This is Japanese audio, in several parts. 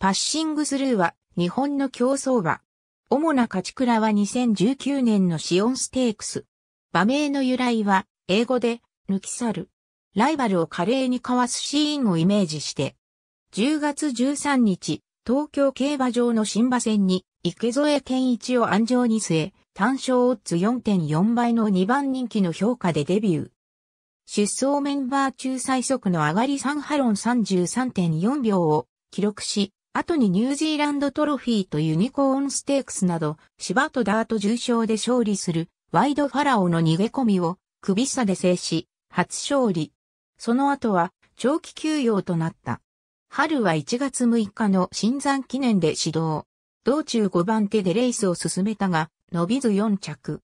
パッシングスルーは日本の競争馬。主な勝ち倉は2019年のシオンステークス。馬名の由来は英語で抜き去る。ライバルを華麗にかわすシーンをイメージして。10月13日、東京競馬場の新馬戦に池添健一を安城に据え、単勝オッズ4.4倍の2番人気の評価でデビュー。出走メンバー中最速の上がり3ハロン33.4秒を記録し、後にニュージーランドトロフィーとユニコーンステークスなど、芝とダート重賞で勝利する、ワイドファラオの逃げ込みを、首差で制し、初勝利。その後は、長期休養となった。春は1月6日の新山記念で始動。道中5番手でレースを進めたが、伸びず4着。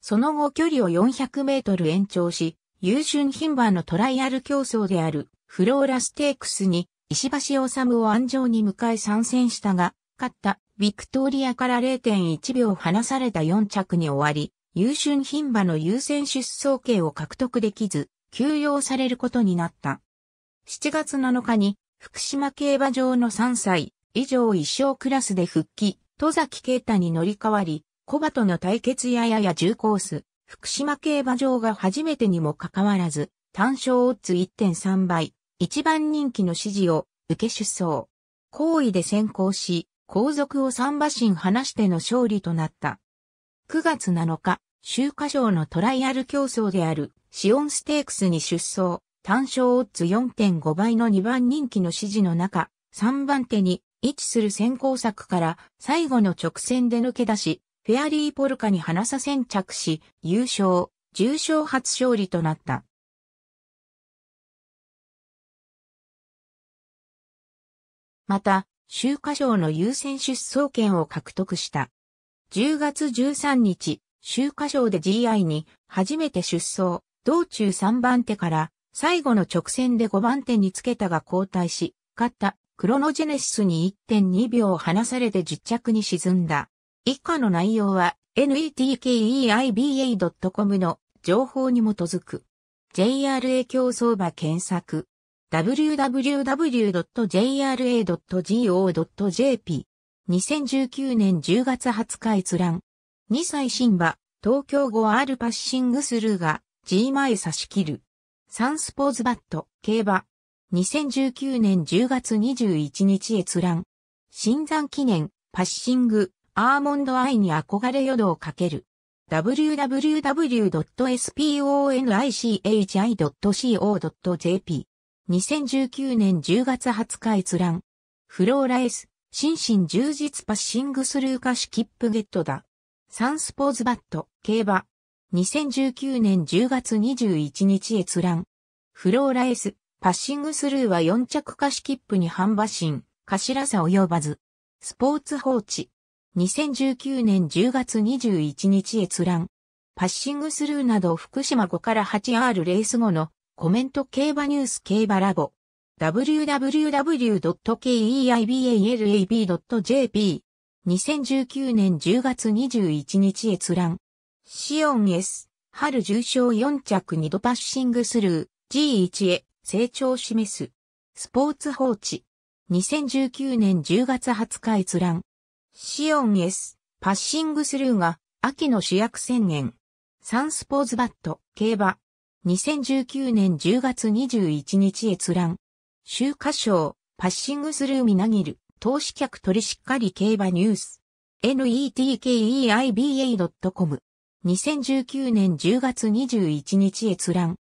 その後距離を400メートル延長し、優秀品番のトライアル競争であるフローラステークスに石橋治を安城に迎え参戦したが、勝ったビクトリアから0.1秒離された4着に終わり、優秀品馬の優先出走権を獲得できず、休養されることになった。7月7日に、福島競馬場の3歳以上一勝クラスで復帰、戸崎啓太に乗り換わり、小馬との対決ややや重コース、福島競馬場が初めてにもかかわらず、単勝オッズ1.3倍、一番人気の指示を受け出走。行為で先行し、後続を三馬身離しての勝利となった。9月7日、秋華賞のトライアル競争であるシオンステークスに出走、単勝オッズ4.5倍の2番人気の指示の中、3番手に位置する先行策から最後の直線で抜け出し、フェアリーポルカに花さ先着し、優勝、重賞初勝利となった。また、秋華賞の優先出走権を獲得した。10月13日、秋華賞で GI に初めて出走、道中3番手から最後の直線で5番手につけたが交代し、勝ったクロノジェネシスに1.2秒離されて10着に沈んだ。以下の内容は netkeiba.com の情報に基づく JRA 競争馬検索 www.jra.go.jp。2019年10月20日閲覧。2歳新馬、東京語 R パッシングスルーが G 前差し切る。サンスポーズバット、競馬。2019年10月21日閲覧。新山記念、パッシング、アーモンドアイに憧れ淀をかける。www.sponichi.co.jp 2019年10月20日閲覧。フローラエス、心身充実パッシングスルーカシキップゲットだ。サンスポーズバット、競馬。2019年10月21日閲覧。フローラエス、パッシングスルーは4着カシキップに半馬身、頭差及ばず。スポーツ放置。2019年10月21日閲覧。パッシングスルーなど福島5から 8R レース後のコメント競馬ニュース競馬ラボ。w w w k e i b a l a b j p 2019年10月21日閲覧。シオン S、春重賞4着2度パッシングスルー、G1 へ成長を示す。スポーツ放置。2019年10月20日閲覧。シオン S、パッシングスルーが秋の主役宣言。サンスポーズバット、競馬。2019年10月21日閲覧。週刊賞、パッシングスルーみなぎる、投資客取りしっかり競馬ニュース。netkeiba.com。2019年10月21日閲覧。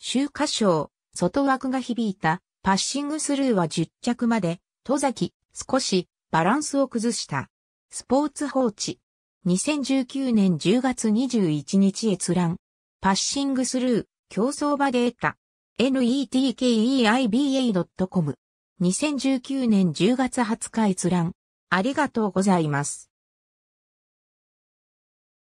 週刊賞、外枠が響いた、パッシングスルーは10着まで、戸崎、少し、バランスを崩した。スポーツ放置。2019年10月21日閲覧。パッシングスルー。競争場で得た。netkeiba.com2019 年10月20日閲覧。ありがとうございます。